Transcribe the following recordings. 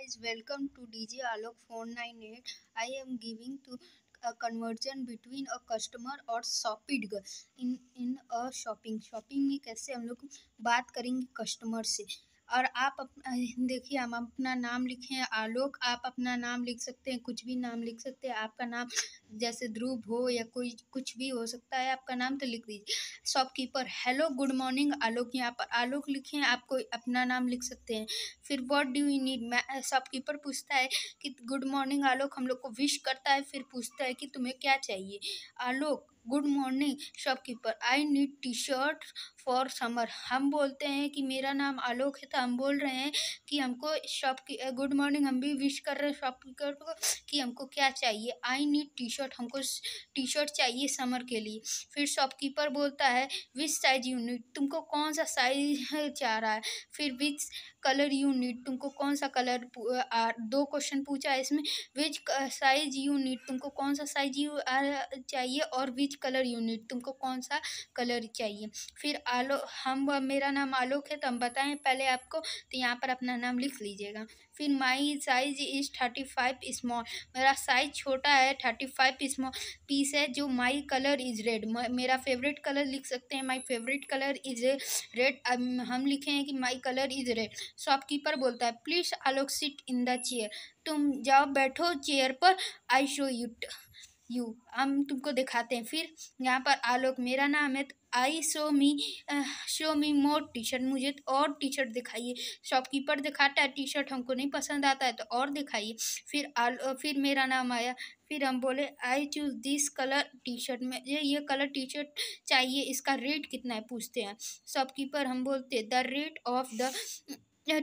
guys welcome to DJ Alok 498 I am giving to a conversion between a customer or shopping in in a shopping shopping mein kaise hum log baat karenge customer se और आप देखिए हम अपना नाम लिखें आलोक आप अपना नाम लिख सकते हैं कुछ भी नाम लिख सकते हैं आपका नाम जैसे ध्रुव हो या कोई कुछ भी हो सकता है आपका नाम तो लिख दीजिए shopkeeper hello good morning Alok यहाँ पर आलोक लिखें आप कोई अपना नाम लिख सकते हैं फिर वॉट डू यू नीड मैं शॉपकीपर पूछता है कि गुड मॉर्निंग आलोक हम लोग को विश करता है फिर पूछता है कि तुम्हें क्या चाहिए Alok good morning shopkeeper I need T shirt for summer हम बोलते हैं कि मेरा नाम आलोक है तो हम बोल रहे हैं कि हमको शॉप की गुड मॉर्निंग हम भी विश कर रहे हैं शॉपकीपर को कि हमको क्या चाहिए आई नीड टी शर्ट हमको टी शर्ट चाहिए समर के लिए फिर शॉपकीपर बोलता है विच साइज यू नीड तुमको कौन सा साइज चाह रहा है फिर विच कलर यू नीड तुमको कौन सा कलर दो क्वेश्चन पूछा है इसमें विच साइज यू नीड तुमको कौन सा साइज यू चाहिए और विच कलर यूनिट तुमको कौन सा कलर चाहिए फिर आलोक हम मेरा नाम आलोक है तो हम बताएं पहले आपको तो यहाँ पर अपना नाम लिख लीजिएगा फिर my size is thirty five small मेरा साइज छोटा है थर्टी फाइव स्मॉल पीस है जो माई कलर इज़ रेड मेरा फेवरेट कलर लिख सकते हैं my favourite colour is red हम लिखे हैं कि my colour is red shopkeeper बोलता है please Alok sit in the chair तुम जाओ बैठो चेयर पर आई शो यू यू हम तुमको दिखाते हैं फिर यहाँ पर आलोक मेरा नाम है तो I show me show me more T shirt मुझे तो और टी शर्ट दिखाइए शॉपकीपर दिखाता है टी शर्ट हमको नहीं पसंद आता है तो और दिखाइए फिर आल फिर मेरा नाम आया फिर हम बोले I choose this colour T shirt में ये ये कलर टी शर्ट चाहिए इसका रेट कितना है पूछते हैं शॉपकीपर हम बोलते the rate of the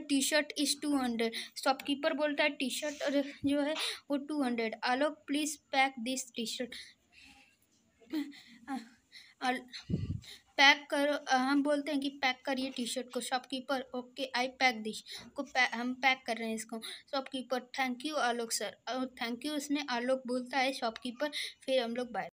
T shirt is two hundred shopkeeper बोलता है टी शर्ट जो है वो two hundred Alok please pack this T shirt pack करो हम बोलते हैं कि पैक करिए टी शर्ट को shopkeeper okay I pack this को पैक हम पैक कर रहे हैं इसको shopkeeper thank you Alok sir thank you उसमें आलोक बोलता है शॉपकीपर फिर हम लोग बाय